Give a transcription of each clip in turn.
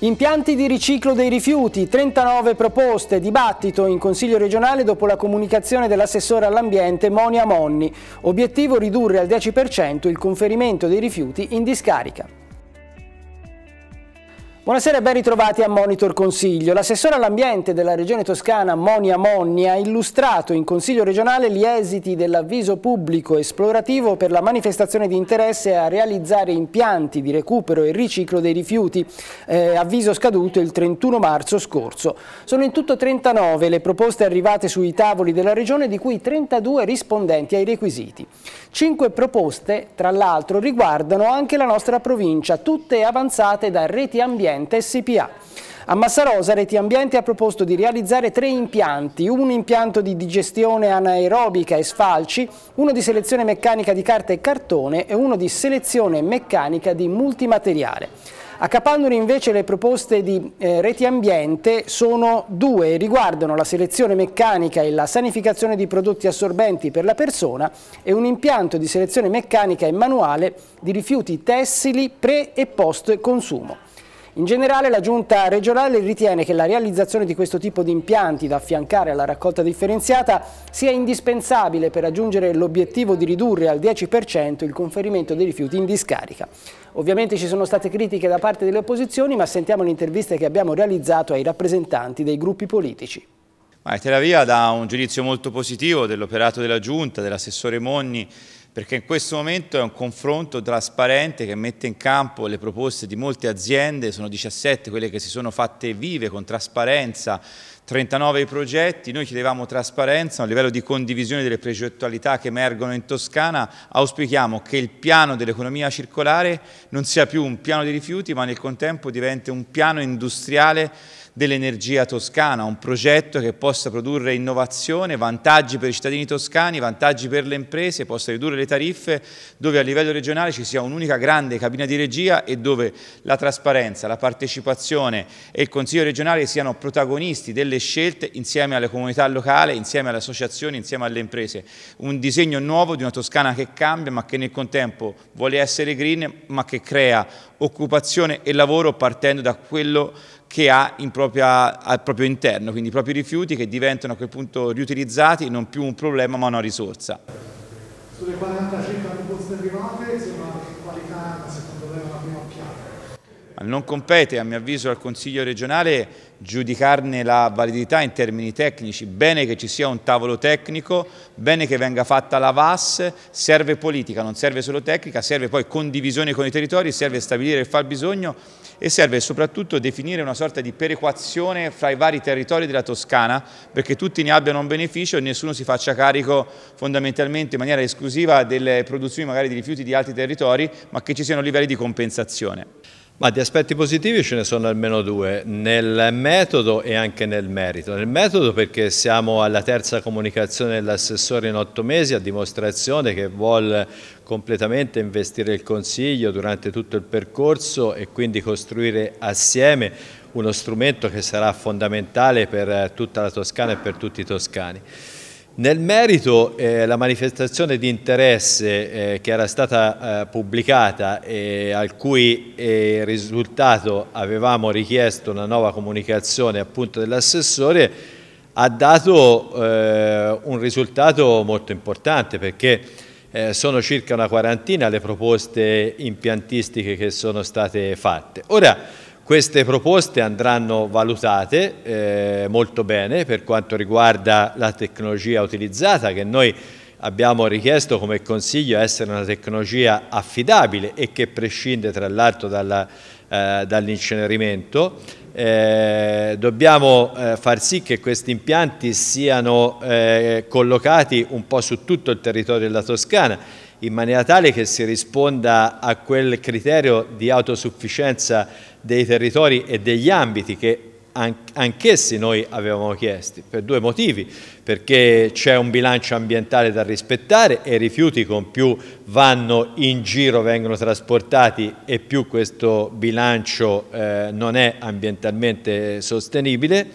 Impianti di riciclo dei rifiuti, 39 proposte, dibattito in Consiglio regionale dopo la comunicazione dell'assessore all'ambiente Monia Monni. Obiettivo ridurre al 10% il conferimento dei rifiuti in discarica. Buonasera e ben ritrovati a Monitor Consiglio. L'assessore all'ambiente della regione toscana Monia Monni ha illustrato in Consiglio regionale gli esiti dell'avviso pubblico esplorativo per la manifestazione di interesse a realizzare impianti di recupero e riciclo dei rifiuti, eh, avviso scaduto il 31 marzo scorso. Sono in tutto 39 le proposte arrivate sui tavoli della regione di cui 32 rispondenti ai requisiti. Cinque proposte, tra l'altro, riguardano anche la nostra provincia, tutte avanzate da Reti Ambiente SPA. A Massarosa Reti Ambiente ha proposto di realizzare tre impianti, un impianto di digestione anaerobica e sfalci, uno di selezione meccanica di carta e cartone e uno di selezione meccanica di multimateriale. Accapandone invece le proposte di eh, Reti Ambiente sono due e riguardano la selezione meccanica e la sanificazione di prodotti assorbenti per la persona e un impianto di selezione meccanica e manuale di rifiuti tessili pre e post consumo. In generale la giunta regionale ritiene che la realizzazione di questo tipo di impianti da affiancare alla raccolta differenziata sia indispensabile per raggiungere l'obiettivo di ridurre al 10% il conferimento dei rifiuti in discarica. Ovviamente ci sono state critiche da parte delle opposizioni, ma sentiamo le interviste che abbiamo realizzato ai rappresentanti dei gruppi politici. Ma Tel Aviv dà un giudizio molto positivo dell'operato della Giunta, dell'assessore Monni perché in questo momento è un confronto trasparente che mette in campo le proposte di molte aziende, sono 17 quelle che si sono fatte vive con trasparenza, 39 i progetti, noi chiedevamo trasparenza, a livello di condivisione delle progettualità che emergono in Toscana, auspichiamo che il piano dell'economia circolare non sia più un piano dei rifiuti, ma nel contempo diventi un piano industriale dell'energia toscana, un progetto che possa produrre innovazione, vantaggi per i cittadini toscani, vantaggi per le imprese, possa ridurre le tariffe, dove a livello regionale ci sia un'unica grande cabina di regia e dove la trasparenza, la partecipazione e il Consiglio regionale siano protagonisti delle delle scelte insieme alle comunità locali, insieme alle associazioni, insieme alle imprese. Un disegno nuovo di una Toscana che cambia ma che nel contempo vuole essere green ma che crea occupazione e lavoro partendo da quello che ha propria, al proprio interno, quindi i propri rifiuti che diventano a quel punto riutilizzati, non più un problema ma una risorsa. Sulle 46 non compete a mio avviso al Consiglio regionale giudicarne la validità in termini tecnici, bene che ci sia un tavolo tecnico, bene che venga fatta la VAS, serve politica, non serve solo tecnica, serve poi condivisione con i territori, serve stabilire il fabbisogno e serve soprattutto definire una sorta di perequazione fra i vari territori della Toscana perché tutti ne abbiano un beneficio e nessuno si faccia carico fondamentalmente in maniera esclusiva delle produzioni magari di rifiuti di altri territori ma che ci siano livelli di compensazione. Ma di aspetti positivi ce ne sono almeno due, nel metodo e anche nel merito. Nel metodo perché siamo alla terza comunicazione dell'assessore in otto mesi, a dimostrazione che vuole completamente investire il Consiglio durante tutto il percorso e quindi costruire assieme uno strumento che sarà fondamentale per eh, tutta la Toscana e per tutti i toscani. Nel merito eh, la manifestazione di interesse eh, che era stata eh, pubblicata e al cui eh, risultato avevamo richiesto una nuova comunicazione appunto dell'assessore ha dato eh, un risultato molto importante perché eh, sono circa una quarantina le proposte impiantistiche che sono state fatte. Ora, queste proposte andranno valutate eh, molto bene per quanto riguarda la tecnologia utilizzata che noi abbiamo richiesto come consiglio essere una tecnologia affidabile e che prescinde tra l'altro eh, dall'incenerimento. Eh, dall eh, dobbiamo eh, far sì che questi impianti siano eh, collocati un po' su tutto il territorio della Toscana in maniera tale che si risponda a quel criterio di autosufficienza dei territori e degli ambiti che anch'essi noi avevamo chiesti, per due motivi, perché c'è un bilancio ambientale da rispettare e i rifiuti con più vanno in giro, vengono trasportati e più questo bilancio eh, non è ambientalmente sostenibile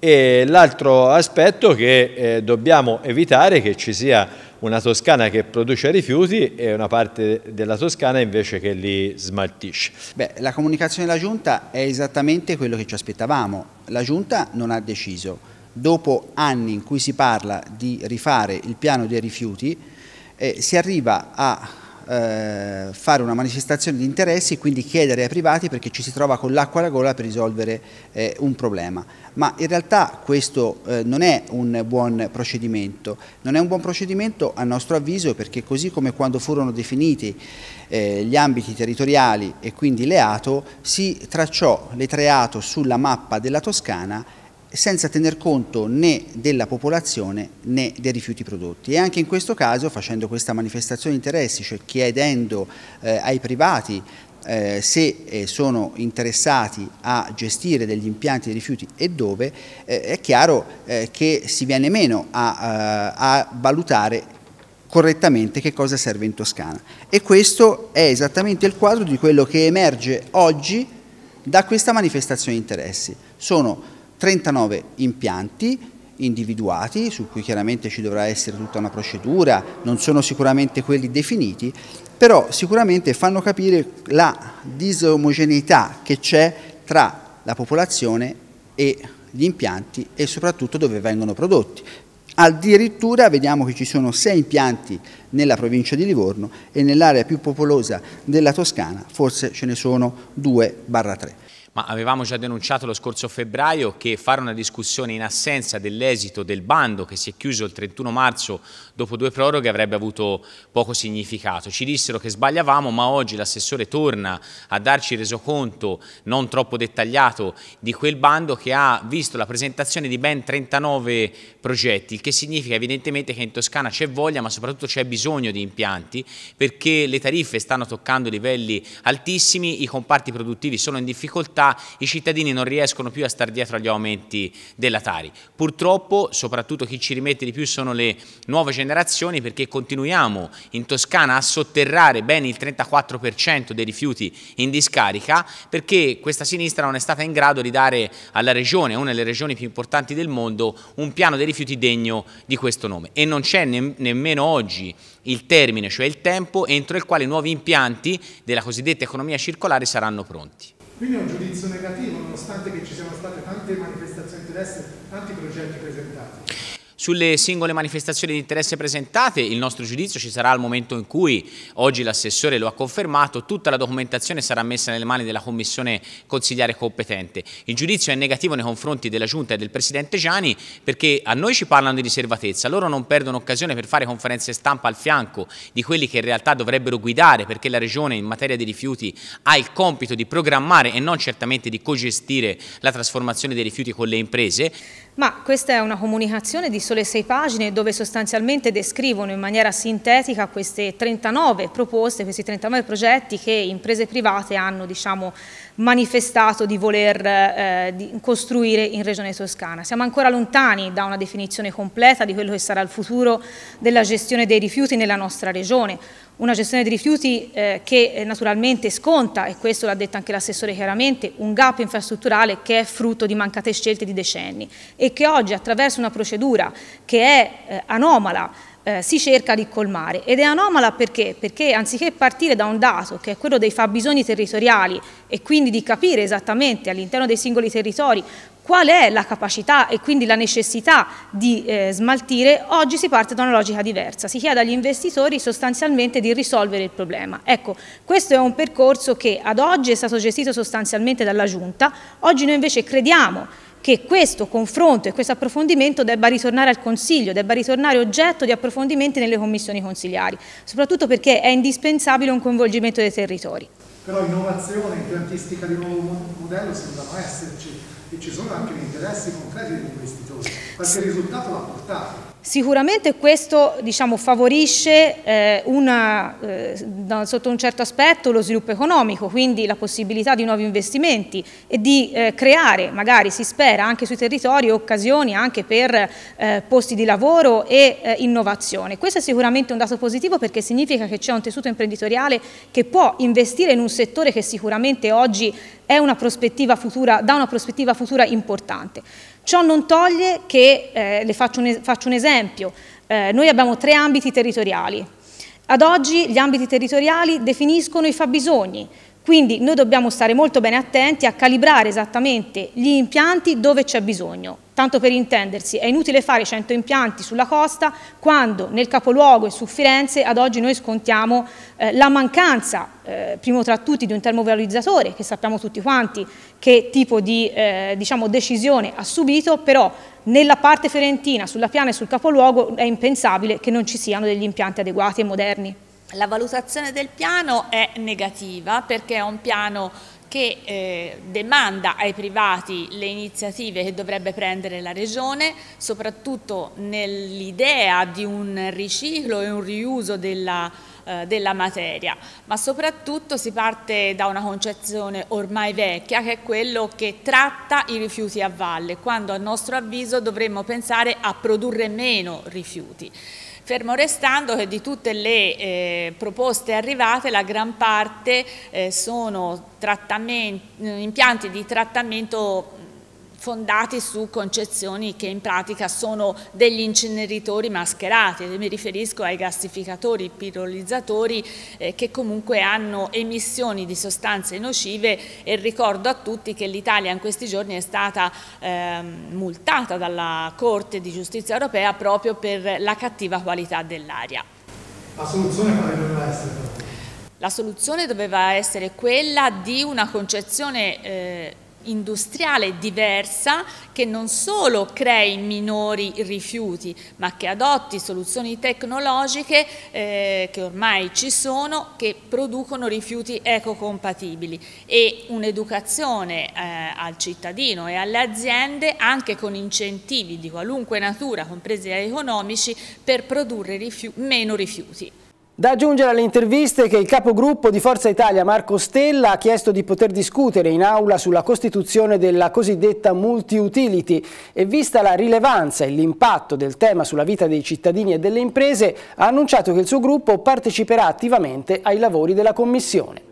e l'altro aspetto che eh, dobbiamo evitare che ci sia una Toscana che produce rifiuti e una parte della Toscana invece che li smaltisce. Beh, la comunicazione della Giunta è esattamente quello che ci aspettavamo. La Giunta non ha deciso. Dopo anni in cui si parla di rifare il piano dei rifiuti, eh, si arriva a eh, fare una manifestazione di interessi e quindi chiedere ai privati perché ci si trova con l'acqua alla gola per risolvere eh, un problema. Ma in realtà questo eh, non è un buon procedimento, non è un buon procedimento a nostro avviso perché così come quando furono definiti eh, gli ambiti territoriali e quindi le ATO, si tracciò le tre ATO sulla mappa della Toscana senza tener conto né della popolazione né dei rifiuti prodotti e anche in questo caso facendo questa manifestazione di interessi, cioè chiedendo eh, ai privati eh, se eh, sono interessati a gestire degli impianti di rifiuti e dove, eh, è chiaro eh, che si viene meno a, eh, a valutare correttamente che cosa serve in Toscana. E questo è esattamente il quadro di quello che emerge oggi da questa manifestazione di interessi. Sono 39 impianti individuati, su cui chiaramente ci dovrà essere tutta una procedura, non sono sicuramente quelli definiti, però sicuramente fanno capire la disomogeneità che c'è tra la popolazione e gli impianti e soprattutto dove vengono prodotti. Addirittura vediamo che ci sono sei impianti nella provincia di Livorno e nell'area più popolosa della Toscana forse ce ne sono due barra tre ma avevamo già denunciato lo scorso febbraio che fare una discussione in assenza dell'esito del bando che si è chiuso il 31 marzo dopo due proroghe avrebbe avuto poco significato. Ci dissero che sbagliavamo ma oggi l'assessore torna a darci resoconto non troppo dettagliato di quel bando che ha visto la presentazione di ben 39 progetti, il che significa evidentemente che in Toscana c'è voglia ma soprattutto c'è bisogno di impianti perché le tariffe stanno toccando livelli altissimi, i comparti produttivi sono in difficoltà i cittadini non riescono più a star dietro agli aumenti della Tari. Purtroppo, soprattutto chi ci rimette di più sono le nuove generazioni perché continuiamo in Toscana a sotterrare ben il 34% dei rifiuti in discarica perché questa sinistra non è stata in grado di dare alla regione, una delle regioni più importanti del mondo, un piano dei rifiuti degno di questo nome. E non c'è ne nemmeno oggi il termine, cioè il tempo, entro il quale i nuovi impianti della cosiddetta economia circolare saranno pronti. Quindi è un giudizio negativo, nonostante che ci siano state tante manifestazioni di interesse, tanti progetti presentati. Sulle singole manifestazioni di interesse presentate, il nostro giudizio ci sarà al momento in cui, oggi l'assessore lo ha confermato, tutta la documentazione sarà messa nelle mani della commissione consigliare competente. Il giudizio è negativo nei confronti della Giunta e del Presidente Gianni perché a noi ci parlano di riservatezza, loro non perdono occasione per fare conferenze stampa al fianco di quelli che in realtà dovrebbero guidare perché la Regione in materia di rifiuti ha il compito di programmare e non certamente di cogestire la trasformazione dei rifiuti con le imprese. Ma questa è una comunicazione di sole sei pagine dove sostanzialmente descrivono in maniera sintetica queste 39 proposte, questi 39 progetti che imprese private hanno diciamo, manifestato di voler eh, di costruire in Regione Toscana. Siamo ancora lontani da una definizione completa di quello che sarà il futuro della gestione dei rifiuti nella nostra Regione, una gestione dei rifiuti eh, che eh, naturalmente sconta, e questo l'ha detto anche l'assessore chiaramente, un gap infrastrutturale che è frutto di mancate scelte di decenni e che oggi attraverso una procedura che è eh, anomala, eh, si cerca di colmare ed è anomala perché? Perché anziché partire da un dato che è quello dei fabbisogni territoriali e quindi di capire esattamente all'interno dei singoli territori qual è la capacità e quindi la necessità di eh, smaltire, oggi si parte da una logica diversa, si chiede agli investitori sostanzialmente di risolvere il problema. Ecco, questo è un percorso che ad oggi è stato gestito sostanzialmente dalla Giunta, oggi noi invece crediamo che questo confronto e questo approfondimento debba ritornare al Consiglio, debba ritornare oggetto di approfondimenti nelle commissioni consigliari, soprattutto perché è indispensabile un coinvolgimento dei territori. Però innovazione, impiantistica di nuovo modello sembrano esserci e ci sono anche gli interessi concreti degli investitori, perché il risultato l'ha portato. Sicuramente questo diciamo, favorisce eh, una, eh, sotto un certo aspetto lo sviluppo economico, quindi la possibilità di nuovi investimenti e di eh, creare, magari si spera, anche sui territori occasioni anche per eh, posti di lavoro e eh, innovazione. Questo è sicuramente un dato positivo perché significa che c'è un tessuto imprenditoriale che può investire in un settore che sicuramente oggi è una prospettiva futura, dà una prospettiva futura importante. Ciò non toglie che, eh, le faccio un, faccio un esempio, eh, noi abbiamo tre ambiti territoriali. Ad oggi gli ambiti territoriali definiscono i fabbisogni, quindi noi dobbiamo stare molto bene attenti a calibrare esattamente gli impianti dove c'è bisogno. Tanto per intendersi, è inutile fare 100 impianti sulla costa quando nel capoluogo e su Firenze ad oggi noi scontiamo eh, la mancanza, eh, primo tra tutti, di un termovalorizzatore, che sappiamo tutti quanti che tipo di eh, diciamo, decisione ha subito, però nella parte fiorentina, sulla piana e sul capoluogo, è impensabile che non ci siano degli impianti adeguati e moderni. La valutazione del piano è negativa perché è un piano che eh, demanda ai privati le iniziative che dovrebbe prendere la Regione, soprattutto nell'idea di un riciclo e un riuso della, eh, della materia, ma soprattutto si parte da una concezione ormai vecchia che è quello che tratta i rifiuti a valle, quando a nostro avviso dovremmo pensare a produrre meno rifiuti. Fermo restando che di tutte le eh, proposte arrivate la gran parte eh, sono eh, impianti di trattamento fondati su concezioni che in pratica sono degli inceneritori mascherati, mi riferisco ai gasificatori, ai pirolizzatori eh, che comunque hanno emissioni di sostanze nocive e ricordo a tutti che l'Italia in questi giorni è stata eh, multata dalla Corte di Giustizia Europea proprio per la cattiva qualità dell'aria. La soluzione quale doveva essere? La soluzione doveva essere quella di una concezione eh, industriale diversa che non solo crei minori rifiuti ma che adotti soluzioni tecnologiche eh, che ormai ci sono che producono rifiuti ecocompatibili e un'educazione eh, al cittadino e alle aziende anche con incentivi di qualunque natura compresi economici per produrre rifiu meno rifiuti. Da aggiungere alle interviste che il capogruppo di Forza Italia Marco Stella ha chiesto di poter discutere in aula sulla costituzione della cosiddetta multi-utility e vista la rilevanza e l'impatto del tema sulla vita dei cittadini e delle imprese ha annunciato che il suo gruppo parteciperà attivamente ai lavori della Commissione.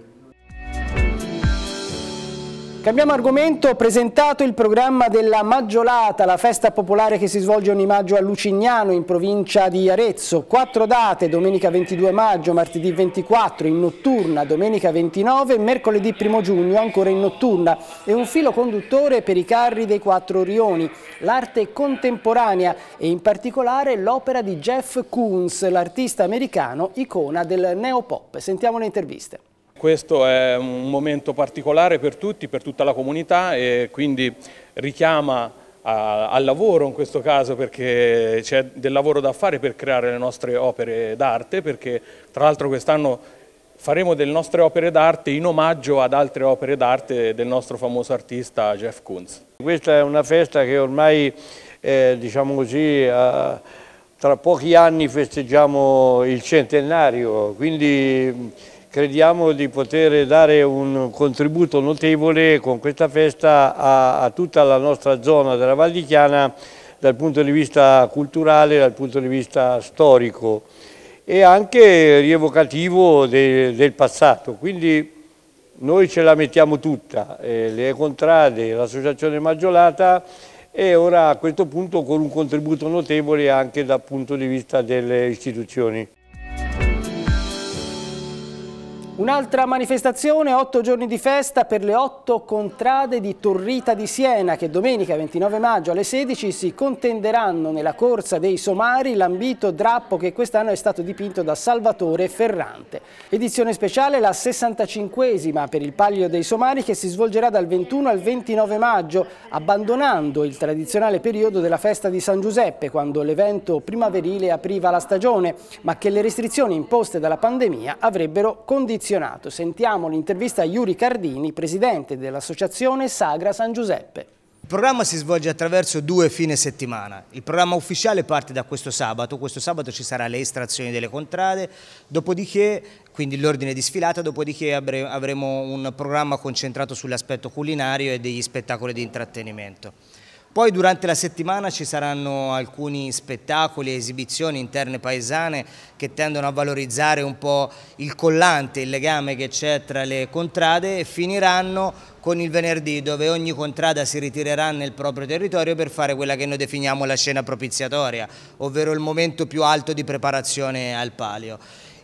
Cambiamo argomento, ho presentato il programma della Maggiolata, la festa popolare che si svolge ogni maggio a Lucignano in provincia di Arezzo. Quattro date, domenica 22 maggio, martedì 24 in notturna, domenica 29, mercoledì 1 giugno ancora in notturna e un filo conduttore per i carri dei quattro rioni, l'arte contemporanea e in particolare l'opera di Jeff Koons, l'artista americano icona del neopop. Sentiamo le interviste. Questo è un momento particolare per tutti, per tutta la comunità e quindi richiama al lavoro in questo caso perché c'è del lavoro da fare per creare le nostre opere d'arte perché tra l'altro quest'anno faremo delle nostre opere d'arte in omaggio ad altre opere d'arte del nostro famoso artista Jeff Koons. Questa è una festa che ormai eh, diciamo così eh, tra pochi anni festeggiamo il centenario quindi crediamo di poter dare un contributo notevole con questa festa a, a tutta la nostra zona della Val di Chiana dal punto di vista culturale, dal punto di vista storico e anche rievocativo de, del passato. Quindi noi ce la mettiamo tutta, eh, le contrade, l'associazione Maggiolata e ora a questo punto con un contributo notevole anche dal punto di vista delle istituzioni. Un'altra manifestazione, otto giorni di festa per le otto contrade di Torrita di Siena che domenica 29 maggio alle 16 si contenderanno nella corsa dei Somari l'ambito drappo che quest'anno è stato dipinto da Salvatore Ferrante. Edizione speciale la 65esima per il Palio dei Somari che si svolgerà dal 21 al 29 maggio abbandonando il tradizionale periodo della festa di San Giuseppe quando l'evento primaverile apriva la stagione ma che le restrizioni imposte dalla pandemia avrebbero condizionato affezionato. Sentiamo l'intervista a Yuri Cardini, presidente dell'associazione Sagra San Giuseppe. Il programma si svolge attraverso due fine settimana. Il programma ufficiale parte da questo sabato, questo sabato ci sarà le estrazioni delle contrade, dopodiché quindi l'ordine di sfilata, dopodiché avremo un programma concentrato sull'aspetto culinario e degli spettacoli di intrattenimento. Poi durante la settimana ci saranno alcuni spettacoli e esibizioni interne paesane che tendono a valorizzare un po' il collante, il legame che c'è tra le contrade e finiranno con il venerdì dove ogni contrada si ritirerà nel proprio territorio per fare quella che noi definiamo la scena propiziatoria, ovvero il momento più alto di preparazione al palio.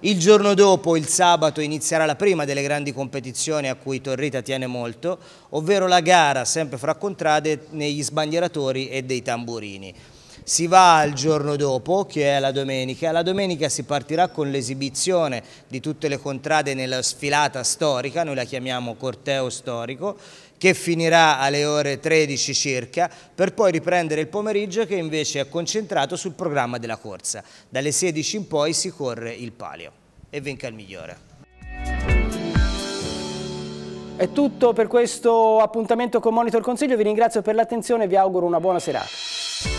Il giorno dopo, il sabato, inizierà la prima delle grandi competizioni a cui Torrita tiene molto, ovvero la gara, sempre fra contrade, negli sbandieratori e dei tamburini. Si va al giorno dopo, che è la domenica. La domenica si partirà con l'esibizione di tutte le contrade nella sfilata storica, noi la chiamiamo corteo storico, che finirà alle ore 13 circa, per poi riprendere il pomeriggio che invece è concentrato sul programma della corsa. Dalle 16 in poi si corre il palio e venga il migliore. È tutto per questo appuntamento con Monitor Consiglio, vi ringrazio per l'attenzione e vi auguro una buona serata.